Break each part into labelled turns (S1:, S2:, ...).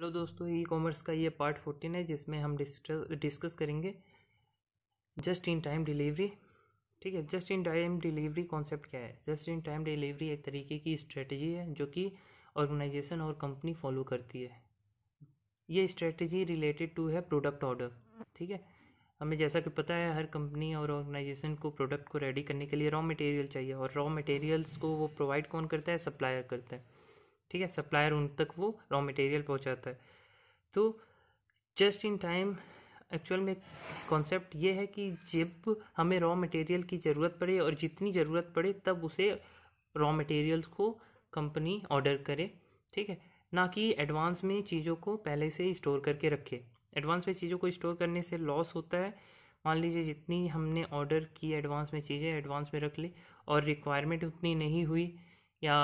S1: Hello दोस्तों e commerce का ये पार्ट फोर्टीन है जिसमें हम डिस्कस करेंगे जस्ट इन टाइम डिलीवरी ठीक है just in time delivery concept क्या है जस्ट इन टाइम डिलीवरी एक तरीके की स्ट्रेटजी है जो कि ऑर्गेनाइजेशन और कंपनी फॉलो करती है ये स्ट्रेटजी रिलेटेड टू है प्रोडक्ट ऑर्डर ठीक है हमें जैसा कि पता है हर कंपनी और ऑर्गेनाइजेशन को प्रोडक्ट को रेडी करने के लिए रॉ मटेरियल चाहिए और रॉ मटेरियल्स को वो प्रोवाइड कौन करता है सप्लायर करता है ठीक है सप्लायर उन तक वो रॉ मटेरियल पहुंचाता है तो जस्ट इन टाइम एक्चुअल में कॉन्सेप्ट ये है कि जब हमें रॉ मटेरियल की ज़रूरत पड़े और जितनी ज़रूरत पड़े तब उसे रॉ मटेरियल्स को कंपनी ऑर्डर करे ठीक है ना कि एडवांस में चीज़ों को पहले से स्टोर करके रखे एडवांस में चीज़ों को स्टोर करने से लॉस होता है मान लीजिए जितनी हमने ऑर्डर की एडवांस में चीज़ें एडवांस में रख ली और रिक्वायरमेंट उतनी नहीं हुई या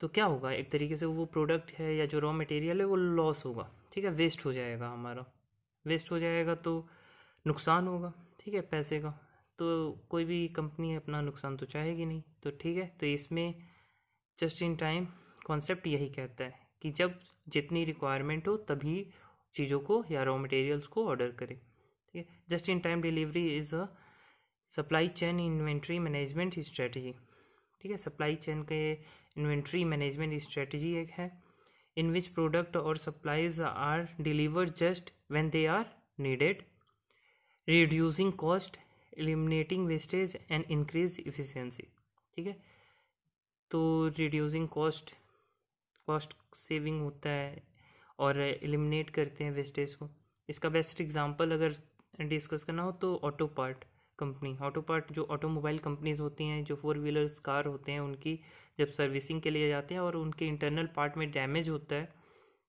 S1: तो क्या होगा एक तरीके से वो प्रोडक्ट है या जो रॉ मटेरियल है वो लॉस होगा ठीक है वेस्ट हो जाएगा हमारा वेस्ट हो जाएगा तो नुकसान होगा ठीक है पैसे का तो कोई भी कंपनी अपना नुकसान तो चाहेगी नहीं तो ठीक है तो इसमें जस्ट इन टाइम कॉन्सेप्ट यही कहता है कि जब जितनी रिक्वायरमेंट हो तभी चीज़ों को या रॉ मटेरियल्स को ऑर्डर करें ठीक है just in time delivery is a supply chain inventory management strategy ठीक है सप्लाई चेन के इन्वेंट्री मैनेजमेंट स्ट्रेटजी एक है इन विच प्रोडक्ट और supplies are deliver just when they are needed reducing cost eliminating wastage and increase efficiency ठीक है तो reducing cost cost saving होता है और एलिमिनेट करते हैं वेस्टेज को इसका बेस्ट एग्जांपल अगर डिस्कस करना हो तो auto part company auto part जो ऑटोमोबाइल कंपनीज होती हैं जो फोर व्हीलर्स कार होते हैं उनकी जब सर्विसिंग के लिए जाते हैं और उनके इंटरनल पार्ट में डैमेज होता है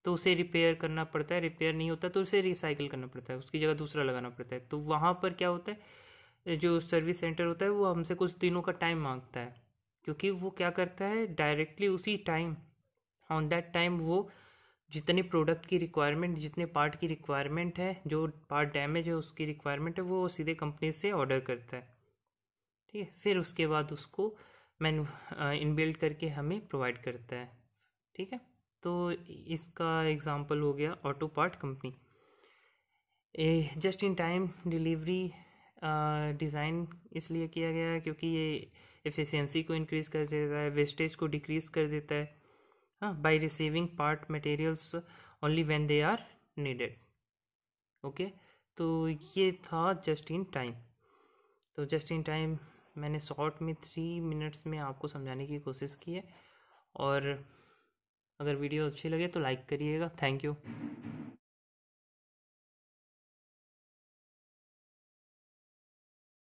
S1: तो उसे रिपेयर करना पड़ता है रिपेयर नहीं होता तो उसे रिसाइकिल करना पड़ता है उसकी जगह दूसरा लगाना पड़ता है तो वहाँ पर क्या होता है जो सर्विस सेंटर होता है वो हमसे कुछ दिनों का टाइम मांगता है क्योंकि वो क्या करता है डायरेक्टली उसी टाइम ऑन दैट टाइम वो जितने प्रोडक्ट की रिक्वायरमेंट जितने पार्ट की रिक्वायरमेंट है जो पार्ट डैमेज है उसकी रिक्वायरमेंट है वो सीधे कंपनी से ऑर्डर करता है ठीक है फिर उसके बाद उसको मैनु इनबिल्ड करके हमें प्रोवाइड करता है ठीक है तो इसका एग्ज़ाम्पल हो गया auto part company a just in time delivery design इसलिए किया गया है क्योंकि ये एफिशिएंसी को इंक्रीज़ कर देता है वेस्टेज को डिक्रीज़ कर देता है uh, by receiving part materials only when they are needed okay okay? तो ये था जस्ट इन टाइम तो जस्ट इन टाइम मैंने शॉर्ट में थ्री मिनट्स में आपको समझाने की कोशिश की है और अगर वीडियो अच्छी लगे तो लाइक करिएगा थैंक यू